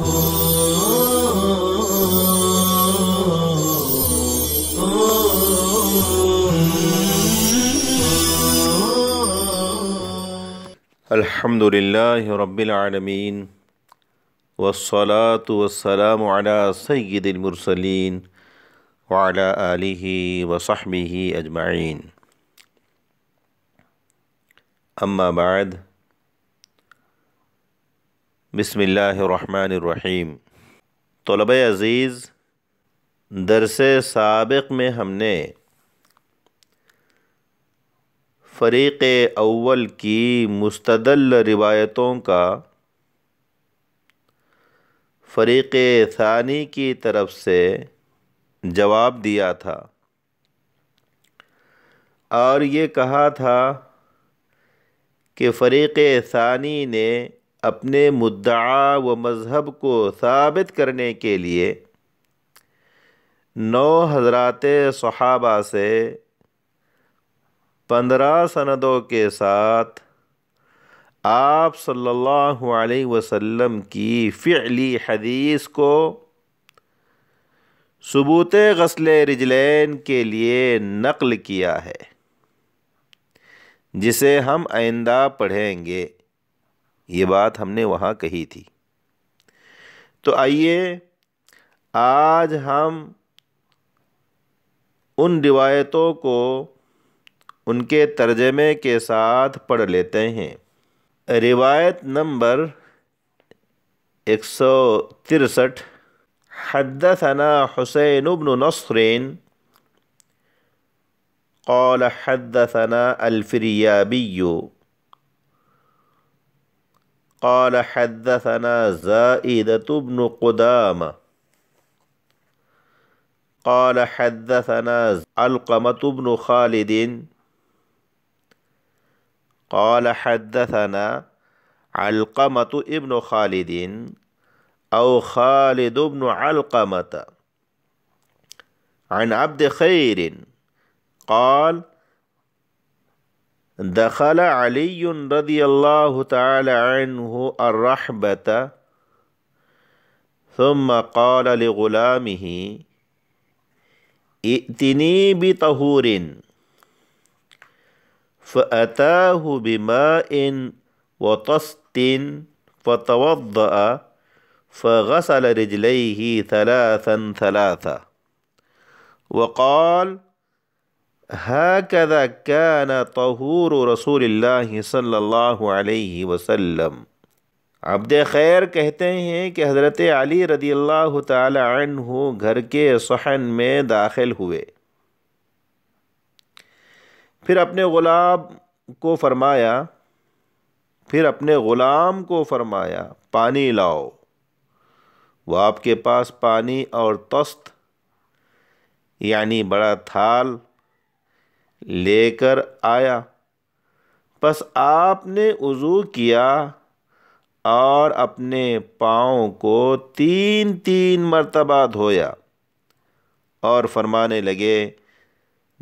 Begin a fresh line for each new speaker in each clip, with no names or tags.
الحمد لله رب العالمين والصلاة والسلام على سيد المرسلين وعلى آله وصحبه أجمعين أما بعد बसमीम तलब अज़ीज़ दरस सबक में हमने फ़रीक़ अव्वल की मुस्तदल रिवायतों का फ़रीक़ सानी की तरफ से जवाब दिया था और ये कहा था कि फ़रीक़ सानी ने अपने मुद्दा व मज़हब को साबित करने के लिए नौ हजरात सहाबा से पंद्रह सनदों के साथ आप सल्लल्लाहु अलैहि वसल्लम की फ़िली हदीस को सबूत गसल रिजलैन के लिए नकल किया है जिसे हम आइंदा पढ़ेंगे ये बात हमने वहाँ कही थी तो आइए आज हम उन रिवायतों को उनके तर्जमे के साथ पढ़ लेते हैं रिवायत नंबर एक सौ तिरसठ हदसना हुसैन उबन नसरीन कौल हदसना बियो قال حدثنا زائدة بن قدامة قال حدثنا علقمة بن خالد قال حدثنا علقمة ابن خالد أو خالد بن علقمة عن عبد خير قال دخل علي رضي الله تعالى عنه الرحبة ثم قال لغلامه ائتني بطهور فأتاه بماء وطست فتوضأ فغسل رجليه ثلاثا ثلاثا وقال हकदा कान तहूर रसूल सल्लल्लाहु वसम वसल्लम अब्द खैर कहते हैं कि हज़रत अली रदी अल्लाह तु घर के सहन में दाखिल हुए फिर अपने ग़ुलाब को फरमाया फिर अपने ग़ुलाम को फरमाया पानी लाओ वो आपके पास पानी और तस्त यानी बड़ा थाल लेकर आया बस आपने वज़ू किया और अपने पाँव को तीन तीन मरतबा धोया और फरमाने लगे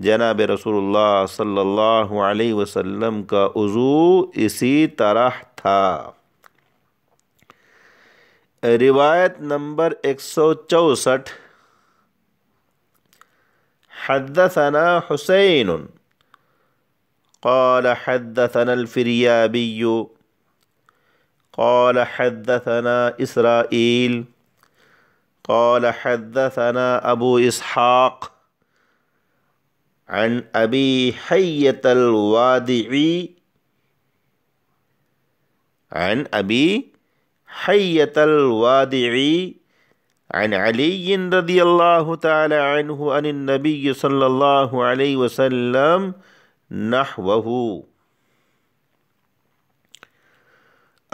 जनाब रसूलुल्लाह सल्लल्लाहु अलैहि वसल्लम का वज़ू इसी तरह था रिवायत नंबर एक सौ चौंसठ حدثنا حسين قال حدثنا الفريابي قال حدثنا إسرائيل قال حدثنا أبو إسحاق عن أبي حية الوادعي عن أبي حية الوادعي અન અલી ઇરદિલ્લાહુ તઆલા અન્હુ અનિ નબી સલ્લલ્લાહુ અલયહી વસલ્લમ નહવહુ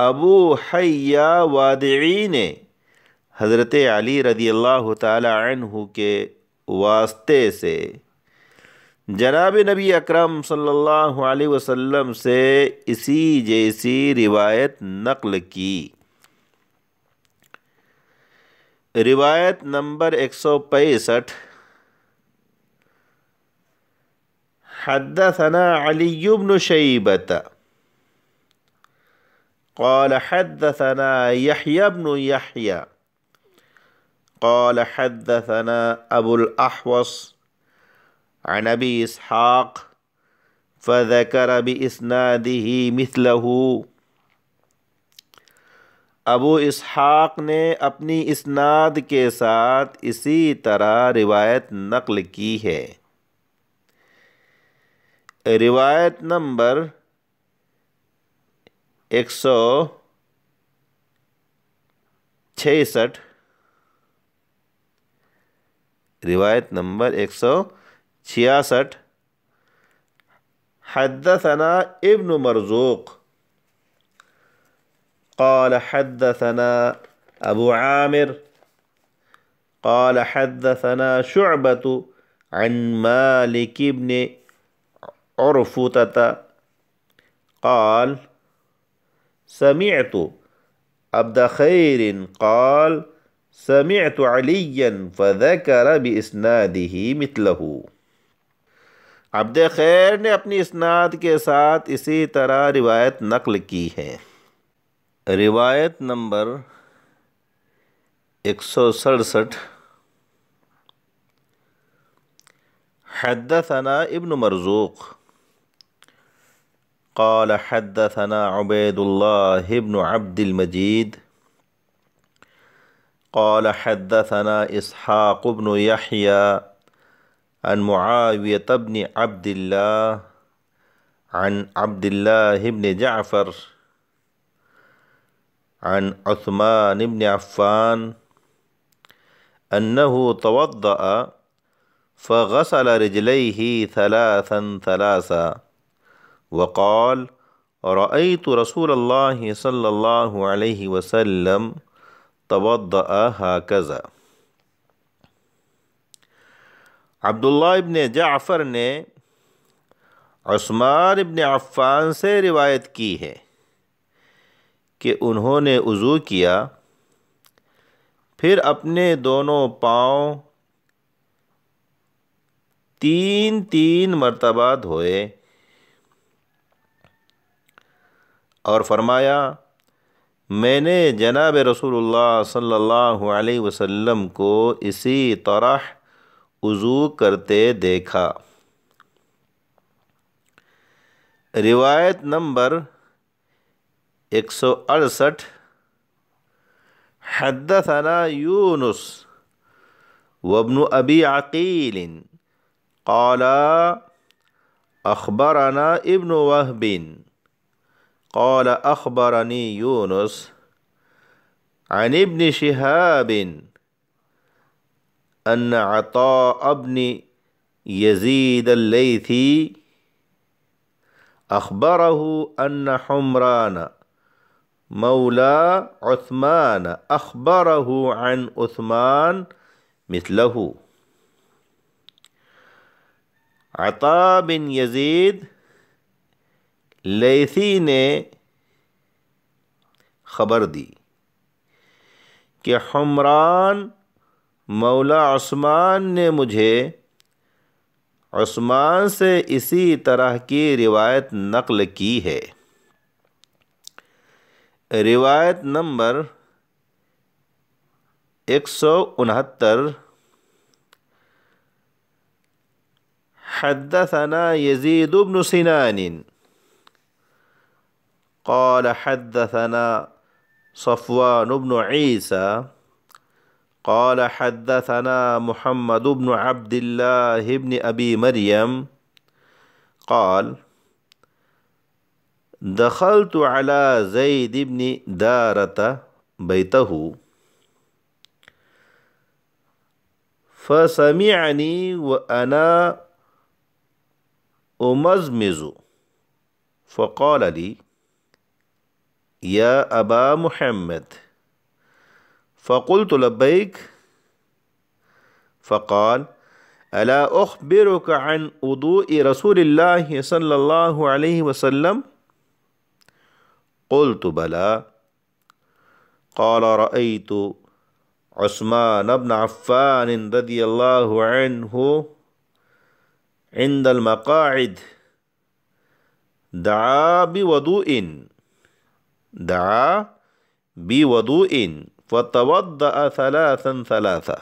અબુ હૈયા વાદિને હઝરત અલી રદિલ્લાહુ તઆલા અન્હુ કે વાસ્તે સે જરાબ નબી અકરમ સલ્લલ્લાહુ અલયહી વસલ્લમ સે ઇસી જેસી રવાયત નકલ કી روایت نمبر एक सौ حدثنا علي بن شيبة قال حدثنا يحيى بن يحيى قال حدثنا أبو الأحوص عن أبي إسحاق فذكر بإسناده مثله अबू इसहाक ने अपनी इसनाद के साथ इसी तरह रिवायत नकल की है रिवायत नंबर एक सौ रिवायत नंबर एक सौ छियासठ हदसना इब्न मरजूक़ قال حدثنا أبو عامر قال حدثنا شعبة عن مالك بن عرفتة قال سمعت عبد خير قال سمعت عليا فذكر بإسناده مثله عبد खैर نے اپنی اسناد کے ساتھ اسی طرح روایت نقل کی ہے روایت نمبر ایک حدثنا ابن مرزوق قال حدثنا عبيد الله بن عبد المجيد قال حدثنا إسحاق بن يحيى عن معاوية بن عبد الله عن عبد الله بن جعفر عن عثمان بن عفان أنه توضأ فغسل رجليه ثلاثا ثلاثا وقال رأيت رسول الله صلى الله عليه وسلم توضأ هكذا अब्दुल्ला इबन جعفر نے عثمان इबन عفان سے روایت کی ہے कि उन्होंने वज़ू किया फिर अपने दोनों पाँव तीन तीन मरतबा धोए और फरमाया मैंने जनाब रसूलुल्लाह सल्लल्लाहु अलैहि वसल्लम को इसी तरह वज़ू करते देखा रिवायत नंबर 168 حدثنا يونس وابن أبي عقيل قال أخبرنا ابن وهب قال أخبرني يونس عن ابن شهاب أن عطاء بن يزيد الليثي أخبره أن حمران मौला उस्मान अखबर अन उस्मान मिसलहू अता बिन यजीद लेसी ने खबर दी कि हमरान मौला उस्मान ने मुझे उस्मान से इसी तरह की रिवायत नकल की है روایت نمبر ایک سو انہتر حدثنا يزيد بن سنان قال حدثنا صفوان بن عيسى قال حدثنا محمد بن عبد الله بن أبي مريم قال دخلت على زيد بن دارة بيته فسمعني وأنا أمزمز فقال لي يا أبا محمد فقلت لبيك فقال ألا أخبرك عن وضوء رسول الله صلى الله عليه وسلم قلت بلى قال رأيت عثمان بن عفان رضي الله عنه عند المقاعد دعا بوضوء دعا بوضوء فتوضأ ثلاثا ثلاثا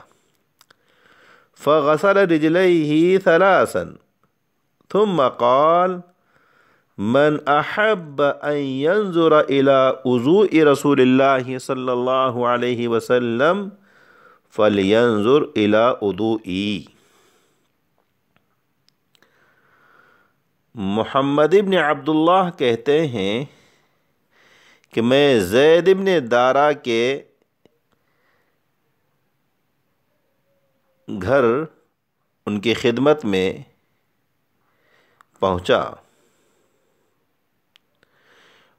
فغسل رجليه ثلاثا ثم قال मन अहब अला उज़ू रसूल सल्ला वसम फ़लजुर अला उदू मोहम्मद इबन अब्दुल्लाह कहते हैं कि मैं जैद इबन दारा के घर उनकी खिदमत में पहुंचा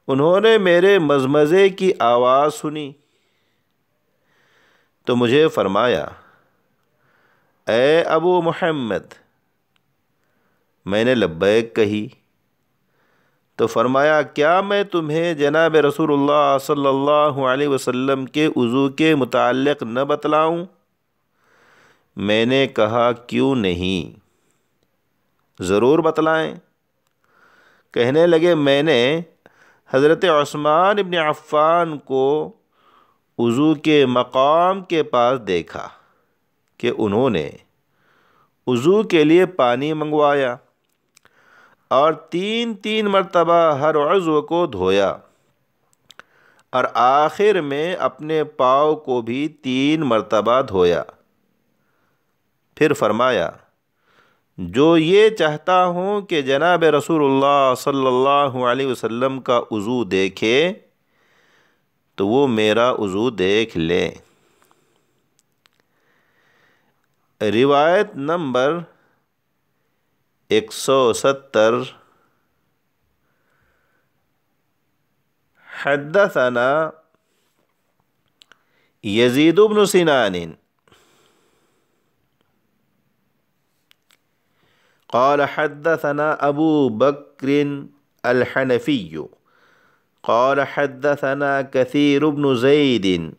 उन्होंने मेरे मजमज़े की आवाज़ सुनी तो मुझे फरमाया ए अबू मोहम्मद मैंने लब्बैक कही तो फरमाया क्या मैं तुम्हें जनाब रसूलुल्लाह सल्लल्लाहु अलैहि वसल्लम के उज़ू के मुतक़ न बतलाऊं? मैंने कहा क्यों नहीं ज़रूर बतलाएं कहने लगे मैंने हज़रत ओस्मान इबन अफ़ान को वज़ू के मकाम के पास देखा कि उन्होंने वज़ू के लिए पानी मंगवाया और तीन तीन मरतबा हर अज़व को धोया और आखिर में अपने पाँव को भी तीन मरतबा धोया फिर फरमाया जो ये चाहता हूँ कि जनाब रसूल सल्ला वसम का वज़ू देखे तो वो मेरा वज़ू देख ले रिवायत नंबर एक सौ सत्तर हदसना यजीद قال حدثنا أبو بكر الحنفي قال حدثنا كثير بن زيد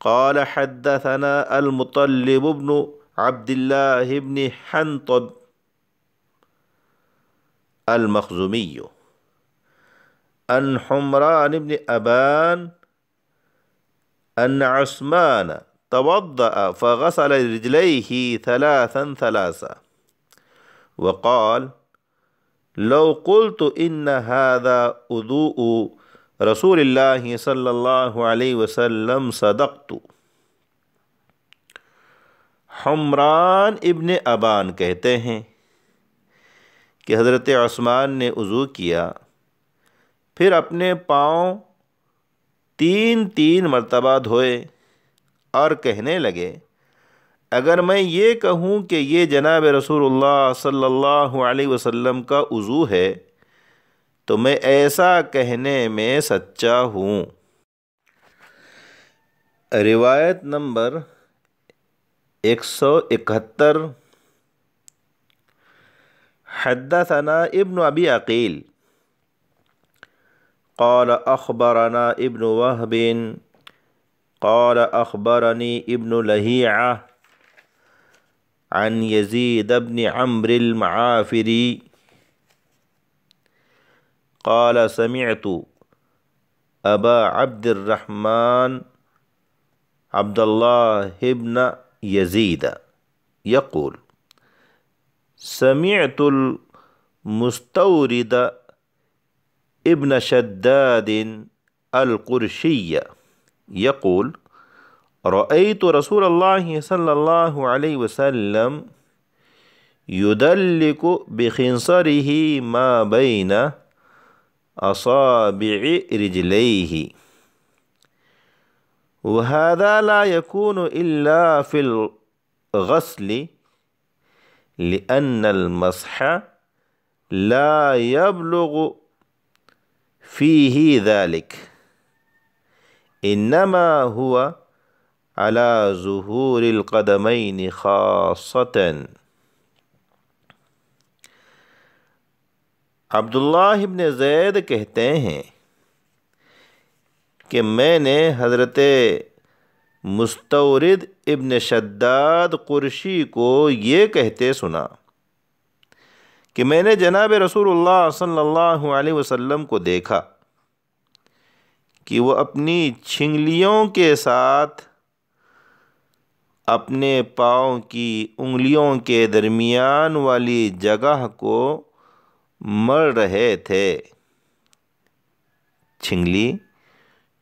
قال حدثنا المطلب بن عبد الله بن حنطب المخزومي عن حمران بن أبان أن عثمان توضأ فغسل رجليه ثلاثا ثلاثا वक़ाल लौकुल तो इन हादा उदू रसूल सल्ला वसम सदकतु हमरान इब्न अबान कहते हैं कि हज़रत आसमान ने वज़ू किया फिर अपने पाँव तीन तीन मरतबा धोए और कहने लगे अगर मैं ये कहूँ कि ये जनाब रसूल सल्लल्लाहु अलैहि वसल्लम का उज़ू है तो मैं ऐसा कहने में सच्चा हूँ रिवायत नंबर एक सौ इकहत्तर हदसना इब्न अबी अकील قال أخبرنا ابن وهب قال أخبرني ابن لهيعه عن يزيد بن عمرو المعافري قال سمعت أبا عبد الرحمن عبد الله بن يزيد يقول سمعت المستورد ابن شداد القرشي يقول رأيت رسول الله صلى الله عليه وسلم يدلك بخنصره ما بين أصابع رجليه وهذا لا يكون إلا في الغسل لأن المسح لا يبلغ فيه ذلك إنما هو अला ज़हूरकदमिन ख़ासतन अब्दुल्ला इबन ज़ैद कहते हैं कि मैंने हज़रत मुस्तरद इबन शद्दाद कुरशी को ये कहते सुना कि मैंने जनाब रसूलुल्लाह सल्लल्लाहु अलैहि वसल्लम को देखा कि वो अपनी छिंगलियों के साथ अपने पाँव की उंगलियों के दरमियान वाली जगह को मर रहे थे छिंगली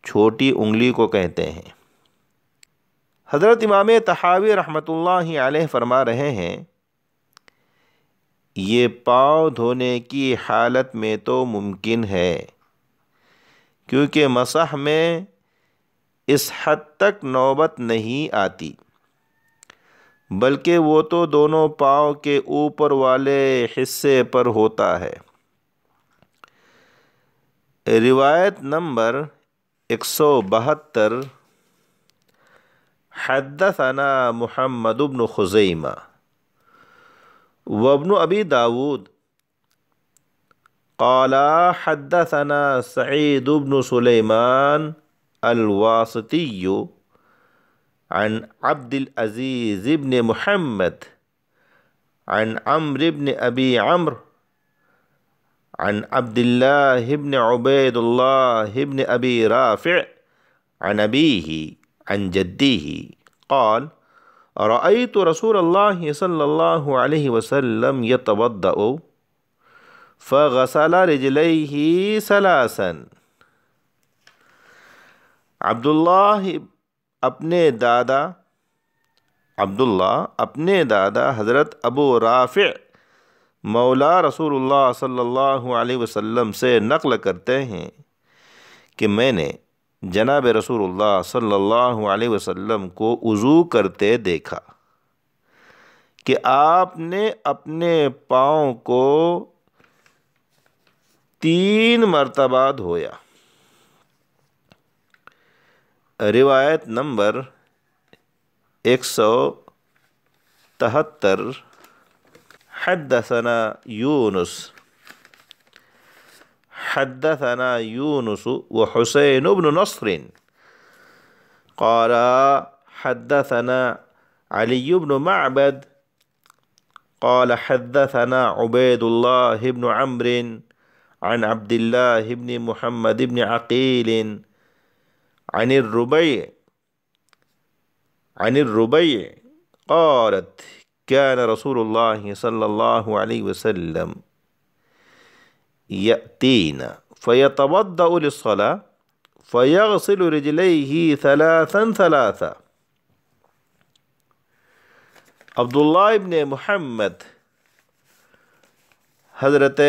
छोटी उंगली को कहते हैं हज़रत इमाम तहावी रहमतुल्लाह अलैह फरमा रहे हैं ये पाँव धोने की हालत में तो मुमकिन है क्योंकि मसह में इस हद तक नौबत नहीं आती बल्कि वो तो दोनों पाँव के ऊपर वाले हिस्से पर होता है रिवायत नंबर एक सौ बहत्तर हदसना महमदबन खुजैमा वबन अबी दाऊद कला हदसना सईदबन सलेमान अलवासती عن عبد العزيز بن محمد عن عمرو بن أبي عمرو عن عبد الله بن عبيد الله بن أبي رافع عن أبيه عن جده قال رأيت رسول الله صلى الله عليه وسلم يتوضأ فغسل رجليه ثلاثا عبد الله अपने दादा अब्दुल्ला अपने दादा हज़रत अबू राफ़ मौला रसूल सल्लल्लाहु अलैहि वसल्लम से नकल करते हैं कि मैंने जनाब रसूल सल्लल्लाहु अलैहि वसल्लम को वज़ू करते देखा कि आपने अपने पाँव को तीन मरतबा धोया روایت نمبر ایک سو تهتر حدثنا يونس حدثنا يونس وحسين بن نصر قال حدثنا علي بن معبد قال حدثنا عبيد الله بن عمر عن عبد الله بن محمد بن عقيل عن الربيع عن الربيع قالت كان رسول الله صلى الله عليه وسلم يأتينا فيتوضأ للصلاة فيغسل رجليه ثلاثا ثلاثا عبد الله بن محمد حضرت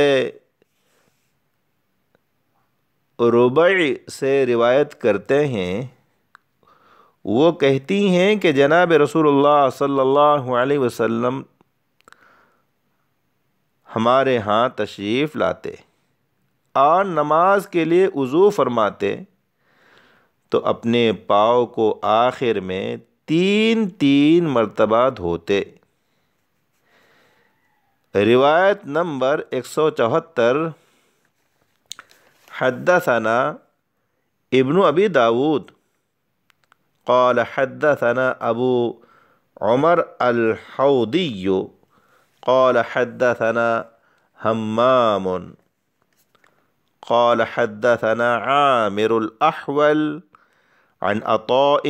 रोब से रिवायत करते हैं वो कहती हैं कि जनाब रसूलुल्लाह सल्लल्लाहु अलैहि वसल्लम हमारे यहाँ तशरीफ़ लाते और नमाज के लिए वज़ू फरमाते तो अपने पाँव को आखिर में तीन तीन मरतबा धोते रिवायत नंबर एक सौ चौहत्तर حدثنا ابن أبي داود قال حدثنا أبو عمر الحوضي قال حدثنا همام قال حدثنا عامر الأحول عن أطاء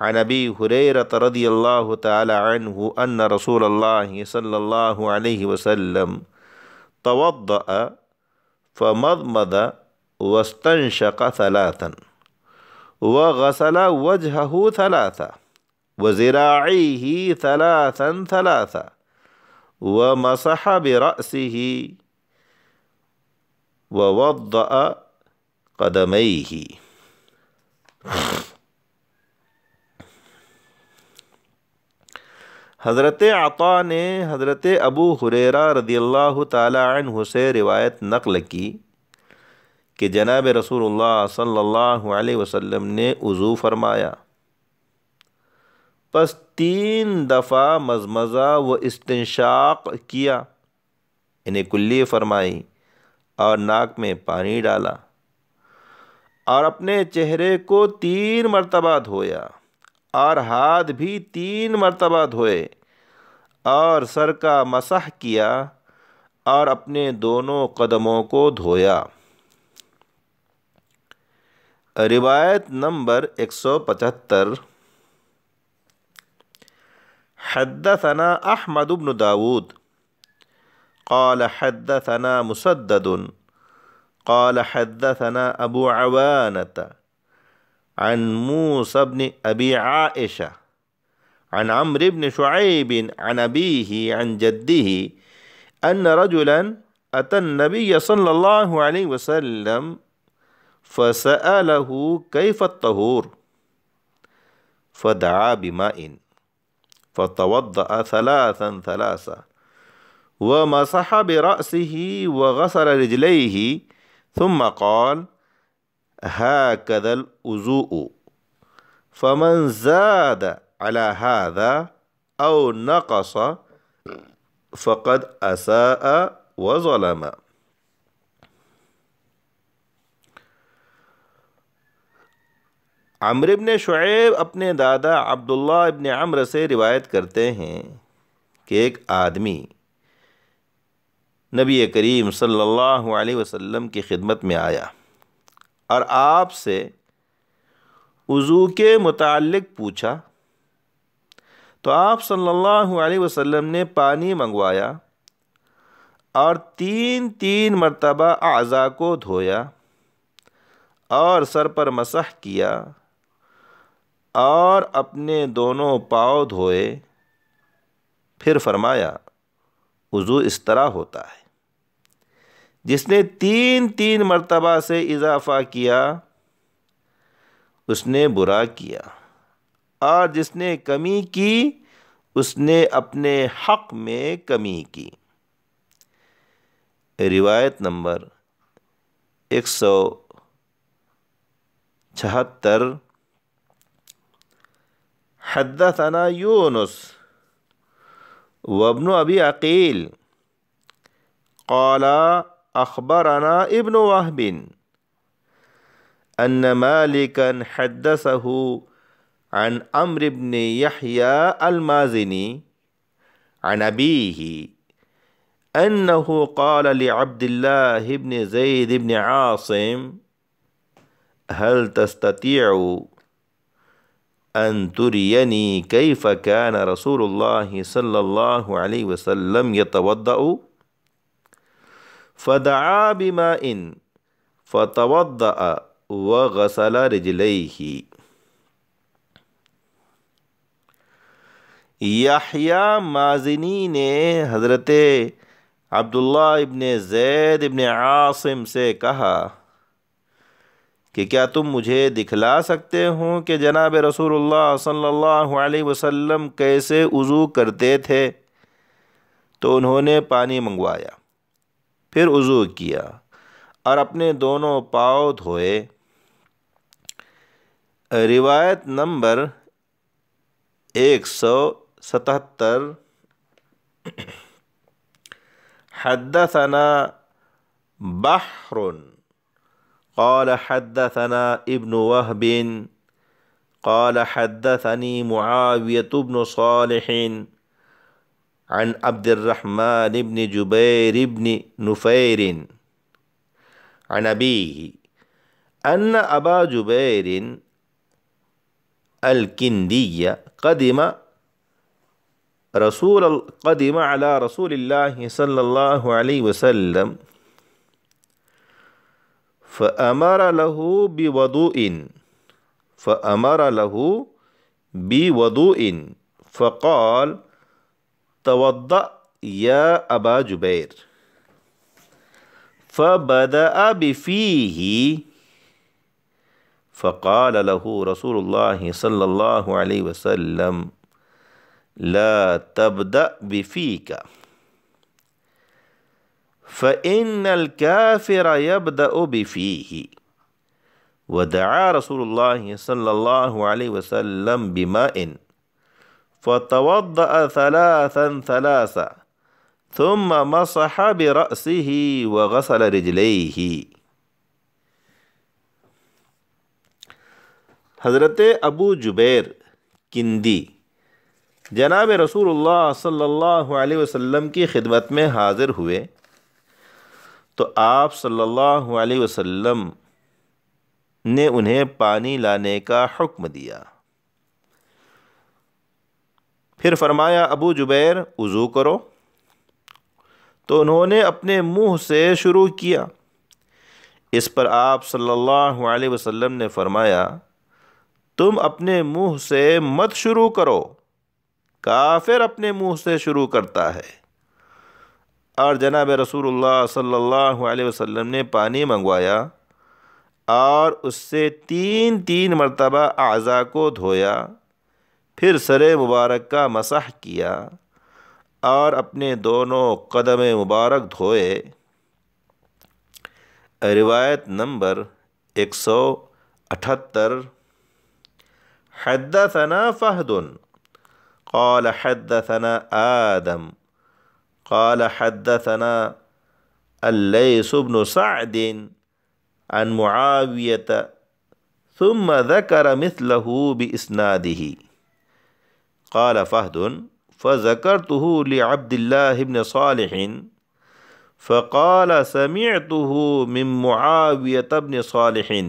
عن أبي هريرة رضي الله تعالى عنه أن رسول الله صلى الله عليه وسلم توضأ فمضمض واستنشق ثلاثا وغسل وجهه ثلاثا وذراعيه ثلاثا ثلاثا ومسح برأسه ووضأ قدميه हज़रत आता ने हज़रत अबू हुरेरा रदी अल्लाह तु से रिवायत नकल की कि जनाब रसूल सल्ला वसम ने वज़ू फरमाया बस तीन दफ़ा मजमज़ा व इस्ताक किया इन्हें कुल्ली फरमाई और नाक में पानी डाला और अपने चेहरे को तीन मरतबा धोया और हाथ भी तीन मरतबा धोए और सर का मसह किया और अपने दोनों कदमों को धोया रिवायत नंबर एक सौ पचहत्तर हदसना अहमद बन दाऊद قال حدثنا مسدد قال حدثنا أبو عوانة عن موسى بن أبي عائشة عن عمرو بن شعيب عن أبيه عن جده أن رجلا أتى النبي صلى الله عليه وسلم فسأله كيف الطهور فدعا بماء فتوضأ ثلاثا ثلاثا ومسح برأسه وغسل رجليه ثم قال हा कदल उज़ू फ़मन ज़ाद अला हादा अव नक़स फ़कद असा व ज़लमा शुएब अपने दादा अब्दुल्ला इबन अम्र से रिवायत करते हैं कि एक आदमी नबी करीम सल्लल्लाहु अलैहि वसल्लम की खिदमत में आया और आपसे वज़ू के मुतल पूछा तो आप सल्लल्लाहु अलैहि वसल्लम ने पानी मंगवाया और तीन तीन मरतबा अज़ा को धोया और सर पर मसह किया और अपने दोनों पाँव धोए फिर फरमाया वज़ू इस तरह होता है जिसने तीन तीन मर्तबा से इजाफ़ा किया उसने बुरा किया और जिसने कमी की उसने अपने हक़ में कमी की रिवायत नंबर एक सौ छहत्तर हदना यूनस वबन अबी अकील कौला أخبرنا ابن وهب أن مالكا حدثه عن أمر بن يحيى المازني عن أبيه أنه قال لعبد الله بن زيد بن عاصم هل تستطيع أن تريني كيف كان رسول الله صلى الله عليه وسلم يتوضأ؟ फ़दा बिमा इन फ़तवद व गसला रजलई ही याहिया माजनी ने हज़रत अब्दुल्ला इबन ज़ैद इबन आसिम से कहा कि क्या तुम मुझे दिखला सकते हो कि जनाब रसूलुल्लाह सल्लल्लाहु अलैहि वसल्लम कैसे वज़ू करते थे तो उन्होंने पानी मंगवाया फिर उजू किया और अपने दोनों पाव धोए रिवायत नंबर एक सौ सतहत्तर हदसना बहर قال حدثنا ابن وهب قال حدثني معاوية ابن صالح عن عبد الرحمن بن جبير بن نفير عن أبيه أن أبا جبير الكندي قدم رسول قدم على رسول الله صلى الله عليه وسلم فأمر له بوضوء فأمر له بوضوء فقال توضأ يا أبا جبير فبدأ بفيه فقال له رسول الله صلى الله عليه وسلم لا تبدأ بفيك فإن الكافر يبدأ بفيه ودعا رسول الله صلى الله عليه وسلم بماء فتوضأ ثلاثا ثلاثا ثم مسح برأسه وغسل رجليه हज़रत अबू जुबैर किंदी जनाब रसूलुल्लाह सल्लल्लाहु अलैहि वसल्लम की खिदमत में हाज़िर हुए तो आप सल्लल्लाहु अलैहि वसल्लम ने उन्हें पानी लाने का हुक्म दिया फिर फरमाया अबू जुबैर वज़ू करो तो उन्होंने अपने मुंह से शुरू किया इस पर आप सल्लल्लाहु अलैहि वसल्लम ने फरमाया तुम अपने मुंह से मत शुरू करो काफिर अपने मुंह से शुरू करता है और जनाब रसूलुल्लाह सल्लल्लाहु अलैहि वसल्लम ने पानी मंगवाया और उससे तीन तीन मरतबा अज़ा को धोया پھر سر مبارک کا مسح کیا اور اپنے دونوں قدم مبارک دھوئے روایت نمبر 178 حدثنا فهد قال حدثنا آدم قال حدثنا الليس بن سعد عن معاوية ثم ذكر مثله بإسناده क़ाल फ़हदन फ़कर तहबदिल्लाबन सालहन फ़ाल समीर तहमियाबन सालहन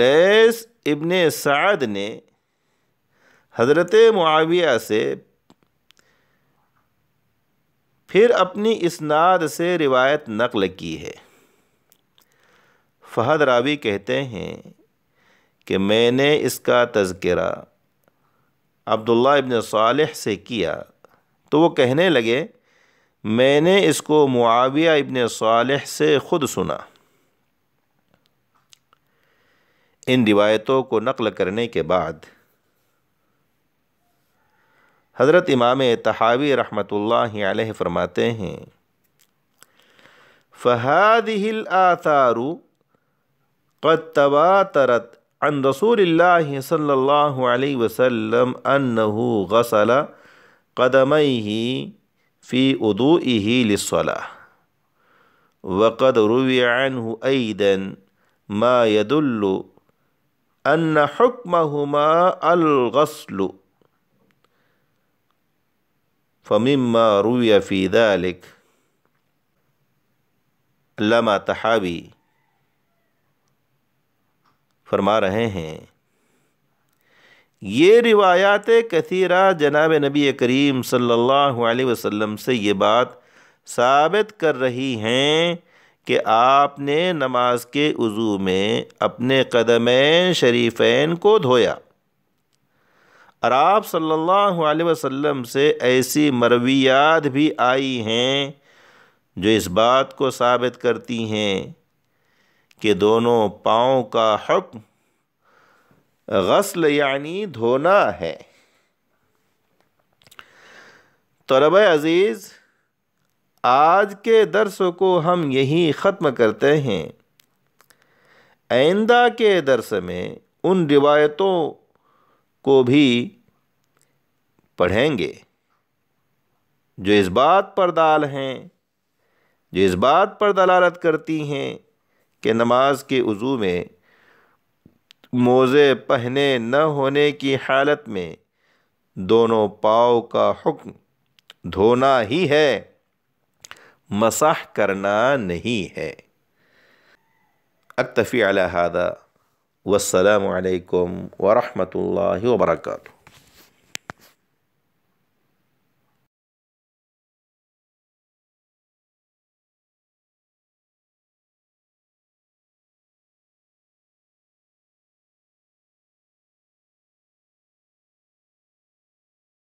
लैस इबन साद ने हज़रत मुआविया से फिर अपनी इसनाद से रिवायत नकल की है फ़हद रावी कहते हैं कि मैंने इसका तज़करा अब्दुल्ला इबन सालह से किया तो वो कहने लगे मैंने इसको मुआविया इब्न सालह से ख़ुद सुना इन रिवायतों को नकल करने के बाद हज़रत इमाम तहावी रहमतुल्लाह अलैह फरमाते हैं फ़हाद हिल आतारू कद तबा तरत عن رسول الله صلى الله عليه وسلم أنه غسل قدميه في وضوئه للصلاة وقد روي عنه أيضا ما يدل أن حكمهما الغسل فمما روي في ذلك لما تحابي फरमा रहे हैं ये रिवायात कथीरा जनाब नबी करीम सल्लल्लाहु अलैहि वसल्लम से ये बात साबित कर रही हैं कि आपने नमाज के उज़ू में अपने कदम शरीफ़ैन को धोया और आप सल्लल्लाहु अलैहि वसल्लम से ऐसी मरवियात भी आई हैं जो इस बात को साबित करती हैं कि दोनों पाँव का हक गसल यानी धोना है तलब अज़ीज़ आज के दरस को हम यहीं ख़त्म करते हैं आइंदा के दरस में उन रिवायतों को भी पढ़ेंगे जो इस बात पर दाल हैं जो इस बात पर दलालत करती हैं कि नमाज के वज़ू में मोज़े पहने न होने की हालत में दोनों पाँव का हुक्म धोना ही है मसाह करना नहीं है अक्तफ़ी अलहदा वसलम वालकम वरहमल वर्का